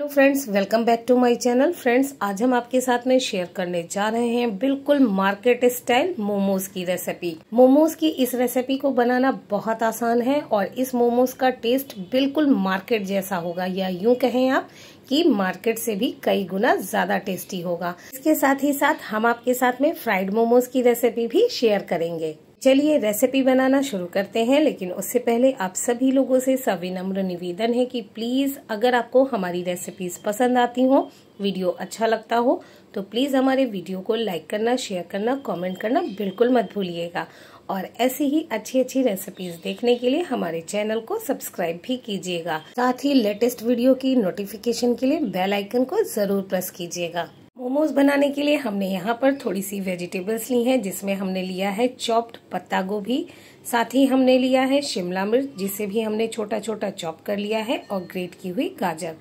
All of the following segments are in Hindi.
hello friends welcome back to my channel friends आज हम आपके साथ में शेयर करने जा रहे हैं बिल्कुल मार्केट स्टाइल मोमोज की रेसिपी मोमोज की इस रेसिपी को बनाना बहुत आसान है और इस मोमोज का टेस्ट बिल्कुल मार्केट जैसा होगा या यूं कहें आप कि मार्केट से भी कई गुना ज्यादा टेस्टी होगा इसके साथ ही साथ हम आपके साथ में फ्राइड मोमोज की रेसिपी भी शेयर करेंगे चलिए रेसिपी बनाना शुरू करते हैं लेकिन उससे पहले आप सभी लोगों से सविनम्र निवेदन है कि प्लीज़ अगर आपको हमारी रेसिपीज़ पसंद आती हो वीडियो अच्छा लगता हो तो प्लीज़ हमारे वीडियो को लाइक करना शेयर करना कमेंट करना बिल्कुल मत भूलिएगा और ऐसी ही अच्छी अच्छी रेसिपीज देखने के लिए हमारे चैनल को सब्सक्राइब भी कीजिएगा साथ ही लेटेस्ट वीडियो की नोटिफिकेशन के लिए बेलाइकन को जरूर प्रेस कीजिएगा मोमोज बनाने के लिए हमने यहाँ पर थोड़ी सी वेजिटेबल्स ली हैं जिसमें हमने लिया है चॉप्ड पत्ता गोभी साथ ही हमने लिया है शिमला मिर्च जिसे भी हमने छोटा छोटा चॉप कर लिया है और ग्रेट की हुई गाजर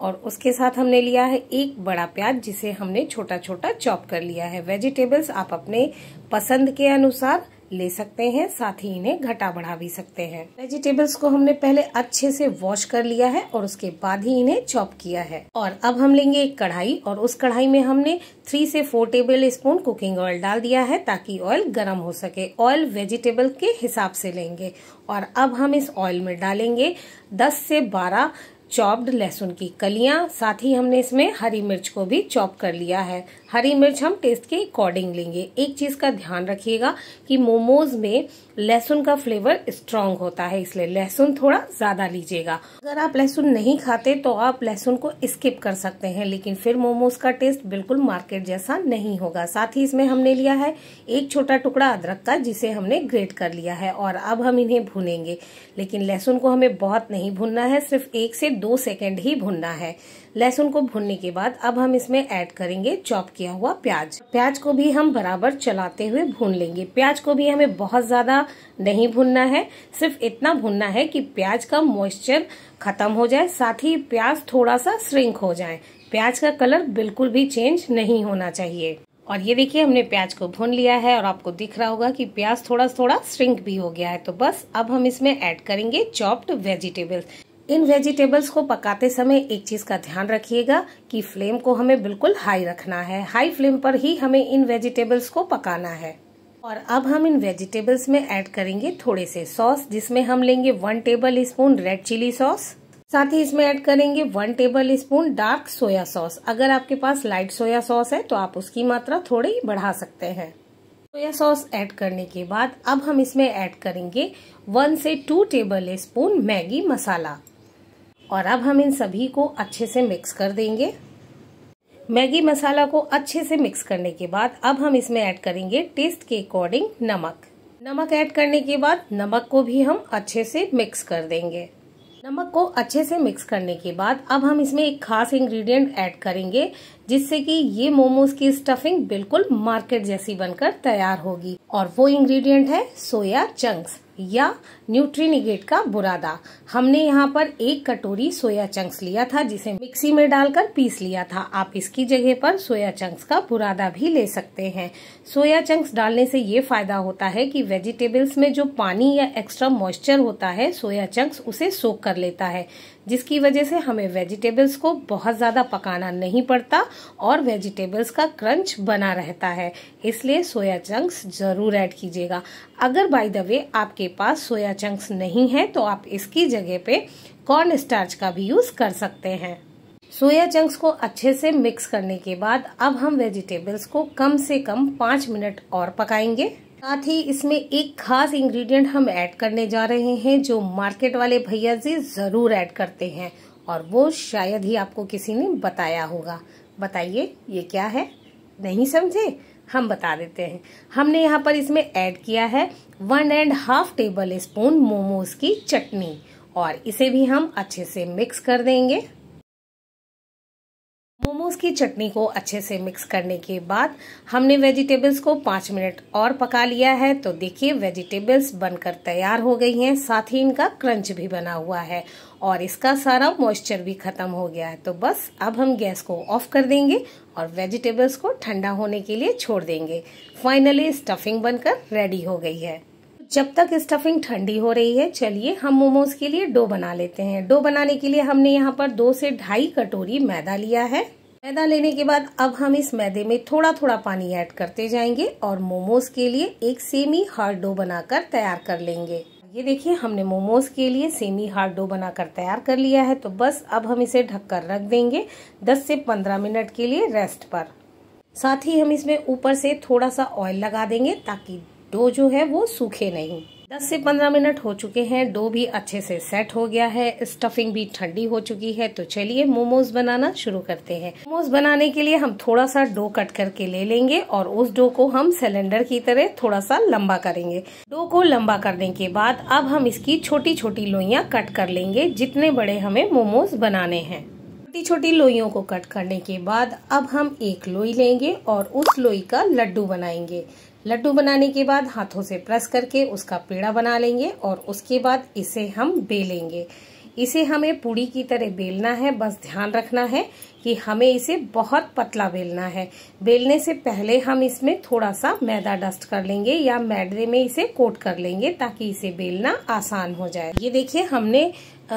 और उसके साथ हमने लिया है एक बड़ा प्याज जिसे हमने छोटा छोटा चॉप कर लिया है वेजिटेबल्स आप अपने पसंद के अनुसार ले सकते हैं साथ ही इन्हें घटा बढ़ा भी सकते हैं वेजिटेबल्स को हमने पहले अच्छे से वॉश कर लिया है और उसके बाद ही इन्हें चॉप किया है और अब हम लेंगे एक कढ़ाई और उस कढ़ाई में हमने थ्री से four tablespoon cooking oil डाल दिया है ताकि ऑयल गर्म हो सके ऑयल वेजिटेबल के हिसाब से लेंगे और अब हम इस ऑयल में डालेंगे दस से बारह चॉप्ड लहसुन की कलियां साथ ही हमने इसमें हरी मिर्च को भी चॉप कर लिया है हरी मिर्च हम टेस्ट के अकॉर्डिंग लेंगे एक चीज़ का ध्यान रखिएगा कि मोमोज में लहसुन का फ्लेवर स्ट्रांग होता है इसलिए लहसुन थोड़ा ज़्यादा लीजिएगा अगर आप लहसुन नहीं खाते तो आप लहसुन को स्किप कर सकते हैं लेकिन फिर मोमोज का टेस्ट बिल्कुल मार्केट जैसा नहीं होगा साथ ही इसमें हमने लिया है एक छोटा टुकड़ा अदरक का जिसे हमने ग्रेट कर लिया है और अब हम इन्हें भुनेंगे लेकिन लहसुन को हमें बहुत नहीं भुनना है सिर्फ एक से दो सेकेंड ही भुनना है लहसुन को भूनने के बाद अब हम इसमें ऐड करेंगे चॉप किया हुआ प्याज प्याज को भी हम बराबर चलाते हुए भून लेंगे प्याज को भी हमें बहुत ज्यादा नहीं भूनना है सिर्फ इतना भूनना है कि प्याज का मॉइस्चर खत्म हो जाए साथ ही प्याज थोड़ा सा श्रिंक हो जाए प्याज का कलर बिल्कुल भी चेंज नहीं होना चाहिए और ये देखिए हमने प्याज को भून लिया है और आपको दिख रहा होगा कि प्याज थोड़ा थोड़ा श्रिंक भी हो गया है तो बस अब हम इसमें ऐड करेंगे चॉप्ड वेजिटेबल्स इन वेजिटेबल्स को पकाते समय एक चीज का ध्यान रखिएगा कि फ्लेम को हमें बिल्कुल हाई रखना है हाई फ्लेम पर ही हमें इन वेजिटेबल्स को पकाना है और अब हम इन वेजिटेबल्स में ऐड करेंगे थोड़े से सॉस जिसमें हम लेंगे one tablespoon red chilli sauce साथ ही इसमें ऐड करेंगे one tablespoon dark soya sauce अगर आपके पास लाइट सोया सॉस है तो आप उसकी मात्रा थोड़ी बढ़ा सकते हैं सोया सॉस ऐड करने के बाद अब हम इसमें ऐड करेंगे वन से two tablespoon Maggi masala और अब हम इन सभी को अच्छे से मिक्स कर देंगे मैगी मसाला को अच्छे से मिक्स करने के बाद अब हम इसमें ऐड करेंगे टेस्ट के अकॉर्डिंग नमक नमक ऐड करने के बाद नमक को भी हम अच्छे से मिक्स कर देंगे नमक को अच्छे से मिक्स करने के बाद अब हम इसमें एक खास इंग्रेडिएंट ऐड करेंगे जिससे कि ये मोमोज की स्टफिंग बिल्कुल मार्केट जैसी बनकर तैयार होगी और वो इंग्रेडिएंट है सोया चंक्स या न्यूट्रीनिगेट का बुरादा हमने यहाँ पर एक कटोरी सोया चंक्स लिया था जिसे मिक्सी में डालकर पीस लिया था आप इसकी जगह पर सोया चंक्स का बुरादा भी ले सकते हैं सोया चंक्स डालने से ये फायदा होता है कि वेजिटेबल्स में जो पानी या एक्स्ट्रा मॉइस्चर होता है सोया चंक्स उसे सोख कर लेता है जिसकी वजह से हमें वेजिटेबल्स को बहुत ज़्यादा पकाना नहीं पड़ता और वेजिटेबल्स का क्रंच बना रहता है इसलिए सोया चंक्स ज़रूर ऐड कीजिएगा अगर बाय द वे आपके आपके पास सोया चंक्स नहीं है तो आप इसकी जगह पे कॉर्न स्टार्च का भी यूज कर सकते हैं सोया चंक्स को अच्छे से मिक्स करने के बाद अब हम वेजिटेबल्स को कम से कम पाँच मिनट और पकाएंगे साथ ही इसमें एक खास इंग्रेडिएंट हम ऐड करने जा रहे हैं जो मार्केट वाले भैया जी ज़रूर ऐड करते हैं और वो शायद ही आपको किसी ने बताया होगा बताइए ये क्या है नहीं समझे हम बता देते हैं हमने यहाँ पर इसमें ऐड किया है one and half tablespoon momos की चटनी और इसे भी हम अच्छे से मिक्स कर देंगे मोमोज की चटनी को अच्छे से मिक्स करने के बाद हमने वेजिटेबल्स को पांच मिनट और पका लिया है तो देखिए वेजिटेबल्स बनकर तैयार हो गई हैं साथ ही इनका क्रंच भी बना हुआ है और इसका सारा मॉइस्चर भी ख़त्म हो गया है तो बस अब हम गैस को ऑफ कर देंगे और वेजिटेबल्स को ठंडा होने के लिए छोड़ देंगे फाइनली स्टफिंग बनकर रेडी हो गई है जब तक स्टफिंग ठंडी हो रही है चलिए हम मोमोज के लिए डो बना लेते हैं डो बनाने के लिए हमने यहाँ पर दो से ढाई कटोरी मैदा लिया है मैदा लेने के बाद अब हम इस मैदे में थोड़ा थोड़ा पानी ऐड करते जाएंगे और मोमोज के लिए एक सेमी हार्ड डो बनाकर तैयार कर लेंगे ये देखिए हमने मोमोज के लिए सेमी हार्ड डो बनाकर तैयार कर लिया है तो बस अब हम इसे ढककर रख देंगे 10 से 15 मिनट के लिए रेस्ट पर साथ ही हम इसमें ऊपर से थोड़ा सा ऑयल लगा देंगे ताकि डो जो है वो सूखे नहीं 10 से 15 मिनट हो चुके हैं डो भी अच्छे से सेट हो गया है स्टफिंग भी ठंडी हो चुकी है तो चलिए मोमोज बनाना शुरू करते हैं मोमोज बनाने के लिए हम थोड़ा सा डो कट करके ले लेंगे और उस डो को हम सिलेंडर की तरह थोड़ा सा लंबा करेंगे डो को लंबा करने के बाद अब हम इसकी छोटी छोटी लोइया कट कर लेंगे जितने बड़े हमें मोमोज बनाने हैं छोटी छोटी लोइयों को कट करने के बाद अब हम एक लोई लेंगे और उस लोई का लड्डू बनाएंगे लड्डू बनाने के बाद हाथों से प्रेस करके उसका पेड़ा बना लेंगे और उसके बाद इसे हम बेलेंगे इसे हमें पूड़ी की तरह बेलना है बस ध्यान रखना है कि हमें इसे बहुत पतला बेलना है बेलने से पहले हम इसमें थोड़ा सा मैदा डस्ट कर लेंगे या मैदे में इसे कोट कर लेंगे ताकि इसे बेलना आसान हो जाए ये देखिए हमने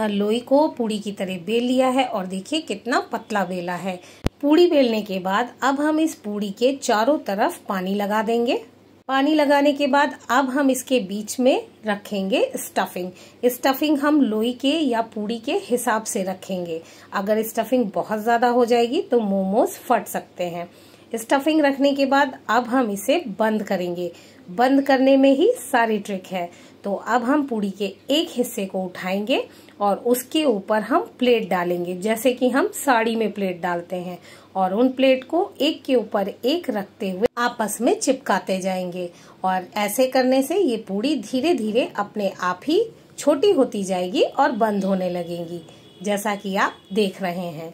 लोई को पूड़ी की तरह बेल लिया है और देखिए कितना पतला बेला है पूड़ी बेलने के बाद अब हम इस पूड़ी के चारों तरफ पानी लगा देंगे पानी लगाने के बाद अब हम इसके बीच में रखेंगे स्टफिंग स्टफिंग हम लोई के या पूड़ी के हिसाब से रखेंगे अगर स्टफिंग बहुत ज़्यादा हो जाएगी तो मोमोज फट सकते हैं स्टफिंग रखने के बाद अब हम इसे बंद करेंगे बंद करने में ही सारी ट्रिक है तो अब हम पूड़ी के एक हिस्से को उठाएंगे और उसके ऊपर हम प्लेट डालेंगे जैसे कि हम साड़ी में प्लेट डालते हैं और उन प्लेट को एक के ऊपर एक रखते हुए आपस में चिपकाते जाएंगे और ऐसे करने से ये पूड़ी धीरे धीरे अपने आप ही छोटी होती जाएगी और बंद होने लगेंगी जैसा कि आप देख रहे हैं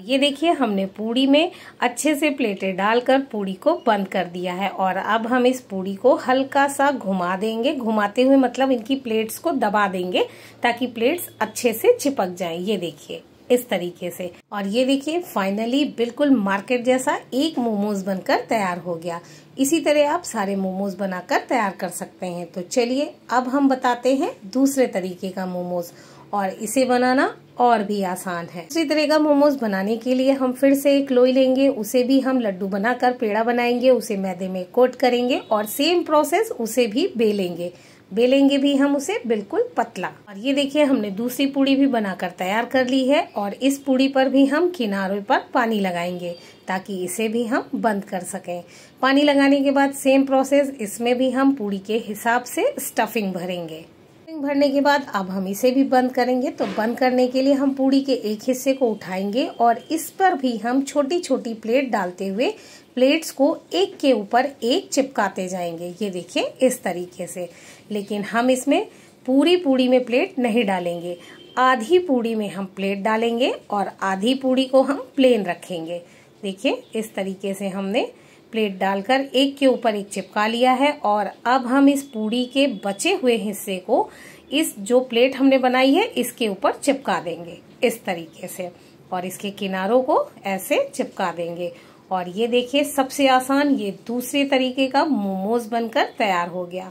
ये देखिए हमने पूड़ी में अच्छे से प्लेटें डालकर पूड़ी को बंद कर दिया है और अब हम इस पूड़ी को हल्का सा घुमा देंगे घुमाते हुए मतलब इनकी प्लेट्स को दबा देंगे ताकि प्लेट्स अच्छे से चिपक जाएं ये देखिए इस तरीके से और ये देखिए फाइनली बिल्कुल मार्केट जैसा एक मोमोज बनकर तैयार हो गया इसी तरह आप सारे मोमोज बनाकर तैयार कर सकते हैं तो चलिए अब हम बताते हैं दूसरे तरीके का मोमोज़ और इसे बनाना और भी आसान है उसी तरह का मोमोज बनाने के लिए हम फिर से एक लोई लेंगे उसे भी हम लड्डू बनाकर पेड़ा बनाएंगे उसे मैदे में कोट करेंगे और सेम प्रोसेस उसे भी बेलेंगे बेलेंगे भी हम उसे बिल्कुल पतला और ये देखिए हमने दूसरी पूड़ी भी बनाकर तैयार कर ली है और इस पूड़ी पर भी हम किनारों पर पानी लगाएंगे ताकि इसे भी हम बंद कर सकें पानी लगाने के बाद सेम प्रोसेस इसमें भी हम पूड़ी के हिसाब से स्टफिंग भरेंगे स्टफिंग भरने के बाद अब हम इसे भी बंद करेंगे तो बंद करने के लिए हम पूड़ी के एक हिस्से को उठाएंगे और इस पर भी हम छोटी छोटी प्लेट डालते हुए प्लेट्स को एक के ऊपर एक चिपकाते जाएंगे ये देखिए इस तरीके से लेकिन हम इसमें पूरी पूड़ी में प्लेट नहीं डालेंगे आधी पूड़ी में हम प्लेट डालेंगे और आधी पूड़ी को हम प्लेन रखेंगे देखिए इस तरीके से हमने प्लेट डालकर एक के ऊपर एक चिपका लिया है और अब हम इस पूड़ी के बचे हुए हिस्से को इस जो प्लेट हमने बनाई है इसके ऊपर चिपका देंगे इस तरीके से और इसके किनारों को ऐसे चिपका देंगे और ये देखिए सबसे आसान ये दूसरे तरीके का मोमोज बनकर तैयार हो गया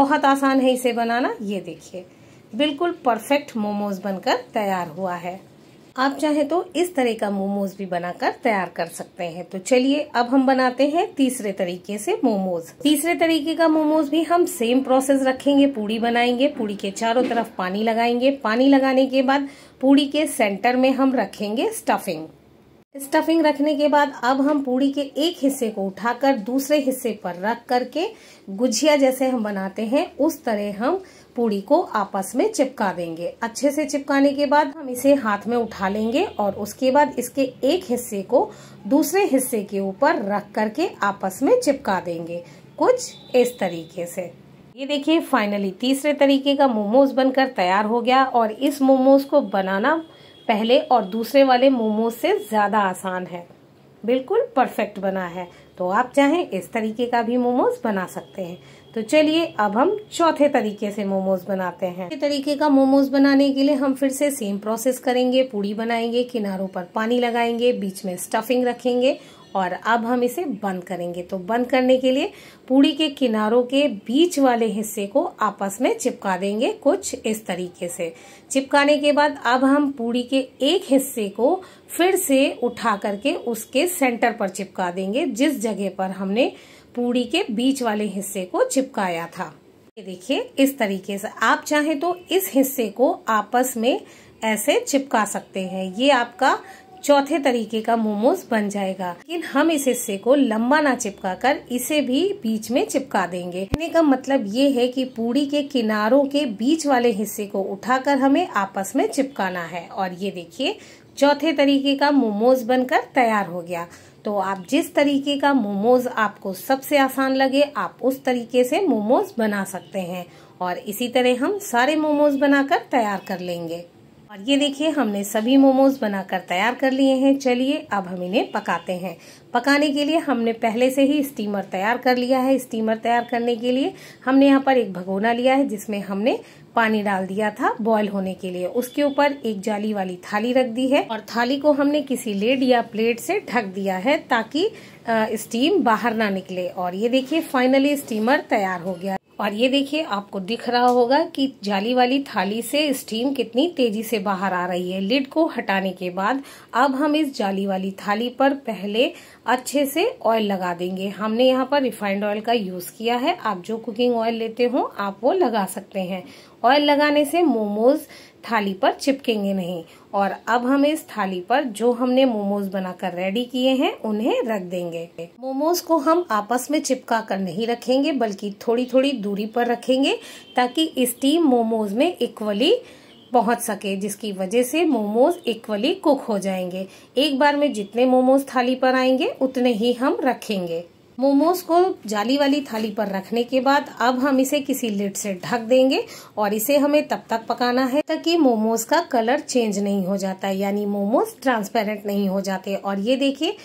बहुत आसान है इसे बनाना ये देखिए बिल्कुल परफेक्ट मोमोज बनकर तैयार हुआ है आप चाहे तो इस तरह का मोमोज भी बनाकर तैयार कर सकते हैं तो चलिए अब हम बनाते हैं तीसरे तरीके से मोमोज तीसरे तरीके का मोमोज भी हम सेम प्रोसेस रखेंगे पूड़ी बनाएंगे पूड़ी के चारों तरफ पानी लगाएंगे पानी लगाने के बाद पूड़ी के सेंटर में हम रखेंगे स्टफिंग स्टफिंग रखने के बाद अब हम पूड़ी के एक हिस्से को उठाकर दूसरे हिस्से पर रख करके गुजिया जैसे हम बनाते हैं उस तरह हम पूड़ी को आपस में चिपका देंगे अच्छे से चिपकाने के बाद हम इसे हाथ में उठा लेंगे और उसके बाद इसके एक हिस्से को दूसरे हिस्से के ऊपर रख करके आपस में चिपका देंगे कुछ इस तरीके से ये देखिए फाइनली तीसरे तरीके का मोमोज बनकर तैयार हो गया और इस मोमोज को बनाना पहले और दूसरे वाले मोमोज से ज़्यादा आसान है बिल्कुल परफेक्ट बना है तो आप चाहें इस तरीके का भी मोमोज बना सकते हैं तो चलिए अब हम चौथे तरीके से मोमोज बनाते हैं तरीके का मोमोज बनाने के लिए हम फिर से सेम प्रोसेस करेंगे पूड़ी बनाएंगे किनारों पर पानी लगाएंगे बीच में स्टफिंग रखेंगे और अब हम इसे बंद करेंगे तो बंद करने के लिए पूड़ी के किनारों के बीच वाले हिस्से को आपस में चिपका देंगे कुछ इस तरीके से चिपकाने के बाद अब हम पूड़ी के एक हिस्से को फिर से उठा करके उसके सेंटर पर चिपका देंगे जिस जगह पर हमने पूड़ी के बीच वाले हिस्से को चिपकाया था ये देखिए इस तरीके से आप चाहे तो इस हिस्से को आपस में ऐसे चिपका सकते हैं ये आपका चौथे तरीके का मोमोज बन जाएगा लेकिन हम इस हिस्से को लंबा ना चिपका कर इसे भी बीच में चिपका देंगे कहने का मतलब ये है कि पूड़ी के किनारों के बीच वाले हिस्से को उठाकर हमें आपस में चिपकाना है और ये देखिए चौथे तरीके का मोमोज बनकर तैयार हो गया तो आप जिस तरीके का मोमोज आपको सबसे आसान लगे आप उस तरीके से मोमोज बना सकते हैं और इसी तरह हम सारे मोमोज बनाकर तैयार कर लेंगे और ये देखिए हमने सभी मोमोज बनाकर तैयार कर लिए हैं चलिए अब हम इन्हें पकाते हैं पकाने के लिए हमने पहले से ही स्टीमर तैयार कर लिया है स्टीमर तैयार करने के लिए हमने यहाँ पर एक भगोना लिया है जिसमें हमने पानी डाल दिया था बॉयल होने के लिए उसके ऊपर एक जाली वाली थाली रख दी है और थाली को हमने किसी लेड या प्लेट से ढक दिया है ताकि स्टीम बाहर ना निकले और ये देखिए फाइनली स्टीमर तैयार हो गया और ये देखिए आपको दिख रहा होगा कि जाली वाली थाली से स्टीम कितनी तेजी से बाहर आ रही है लिड को हटाने के बाद अब हम इस जाली वाली थाली पर पहले अच्छे से ऑयल लगा देंगे हमने यहाँ पर रिफाइंड ऑयल का यूज किया है आप जो कुकिंग ऑयल लेते हो आप वो लगा सकते हैं ऑयल लगाने से मोमोज थाली पर चिपकेंगे नहीं और अब हम इस थाली पर जो हमने मोमोज बनाकर रेडी किए हैं उन्हें रख देंगे मोमोज को हम आपस में चिपका कर नहीं रखेंगे बल्कि थोड़ी थोड़ी दूरी पर रखेंगे ताकि स्टीम मोमोज में इक्वली पहुंच सके जिसकी वजह से मोमोज इक्वली कुक हो जाएंगे एक बार में जितने मोमोज थाली पर आएंगे उतने ही हम रखेंगे मोमोज को जाली वाली थाली पर रखने के बाद अब हम इसे किसी लिड से ढक देंगे और इसे हमें तब तक पकाना है ताकि मोमोज का कलर चेंज नहीं हो जाता यानी मोमोज ट्रांसपेरेंट नहीं हो जाते और ये देखिए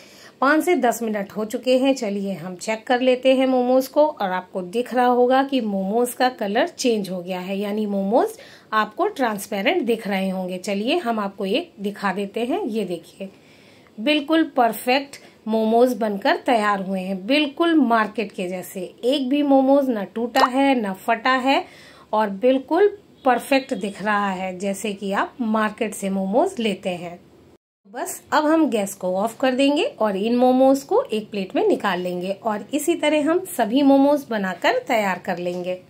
पाँच से दस मिनट हो चुके हैं चलिए हम चेक कर लेते हैं मोमोज को और आपको दिख रहा होगा कि मोमोज का कलर चेंज हो गया है यानी मोमोज आपको ट्रांसपेरेंट दिख रहे होंगे चलिए हम आपको ये दिखा देते हैं ये देखिए बिल्कुल परफेक्ट मोमोज बनकर तैयार हुए हैं बिल्कुल मार्केट के जैसे एक भी मोमोज ना टूटा है ना फटा है और बिल्कुल परफेक्ट दिख रहा है जैसे कि आप मार्केट से मोमोज लेते हैं बस अब हम गैस को ऑफ कर देंगे और इन मोमोज को एक प्लेट में निकाल लेंगे और इसी तरह हम सभी मोमोज बनाकर तैयार कर लेंगे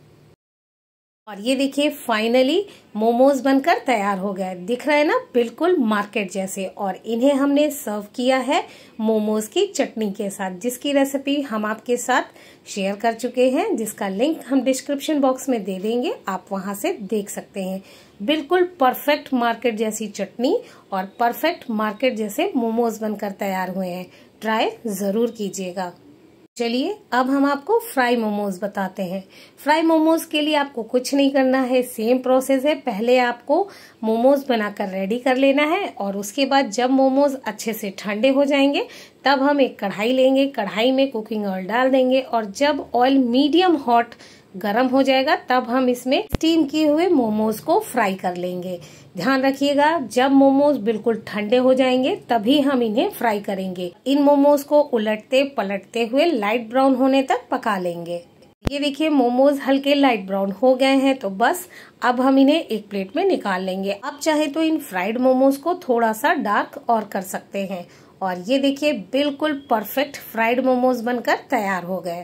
और ये देखिए फाइनली मोमोज बनकर तैयार हो गए दिख रहा है ना बिल्कुल मार्केट जैसे और इन्हें हमने सर्व किया है मोमोज की चटनी के साथ जिसकी रेसिपी हम आपके साथ शेयर कर चुके हैं जिसका लिंक हम डिस्क्रिप्शन बॉक्स में दे देंगे आप वहां से देख सकते हैं बिल्कुल परफेक्ट मार्केट जैसी चटनी और परफेक्ट मार्केट जैसे मोमोज बनकर तैयार हुए हैं ट्राई ज़रूर कीजिएगा चलिए अब हम आपको फ्राई मोमोज बताते हैं फ्राई मोमोज के लिए आपको कुछ नहीं करना है सेम प्रोसेस है पहले आपको मोमोज बनाकर रेडी कर लेना है और उसके बाद जब मोमोज अच्छे से ठंडे हो जाएंगे तब हम एक कढ़ाई लेंगे कढ़ाई में कुकिंग ऑयल डाल देंगे और जब ऑयल मीडियम हॉट गर्म हो जाएगा तब हम इसमें स्टीम किए हुए मोमोज को फ्राई कर लेंगे ध्यान रखिएगा जब मोमोज बिल्कुल ठंडे हो जाएंगे तभी हम इन्हें फ्राई करेंगे इन मोमोज को उलटते पलटते हुए लाइट ब्राउन होने तक पका लेंगे ये देखिए मोमोज हल्के लाइट ब्राउन हो गए हैं तो बस अब हम इन्हें एक प्लेट में निकाल लेंगे आप चाहे तो इन फ्राइड मोमोज को थोड़ा सा डार्क और कर सकते हैं और ये देखिए बिल्कुल परफेक्ट फ्राइड मोमोज बनकर तैयार हो गए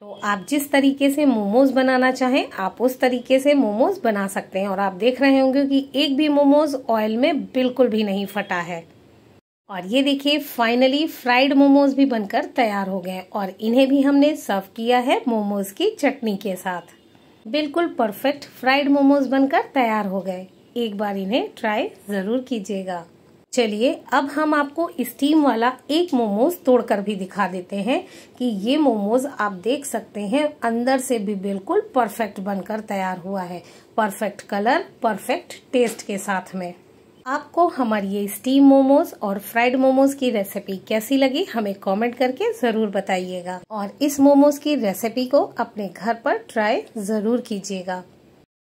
तो आप जिस तरीके से मोमोज बनाना चाहें आप उस तरीके से मोमोज बना सकते हैं और आप देख रहे होंगे कि एक भी मोमोज ऑयल में बिल्कुल भी नहीं फटा है और ये देखिए फाइनली फ्राइड मोमोज भी बनकर तैयार हो गए और इन्हें भी हमने सर्व किया है मोमोज की चटनी के साथ बिल्कुल परफेक्ट फ्राइड मोमोज बनकर तैयार हो गए एक बार इन्हें ट्राई ज़रूर कीजिएगा चलिए अब हम आपको स्टीम वाला एक मोमोज तोड़कर भी दिखा देते हैं कि ये मोमोज आप देख सकते हैं अंदर से भी बिल्कुल परफेक्ट बनकर तैयार हुआ है परफेक्ट कलर परफेक्ट टेस्ट के साथ में आपको हमारी ये स्टीम मोमोज और फ्राइड मोमोज की रेसिपी कैसी लगी हमें कमेंट करके ज़रूर बताइएगा और इस मोमोज की रेसिपी को अपने घर पर ट्राई ज़रूर कीजिएगा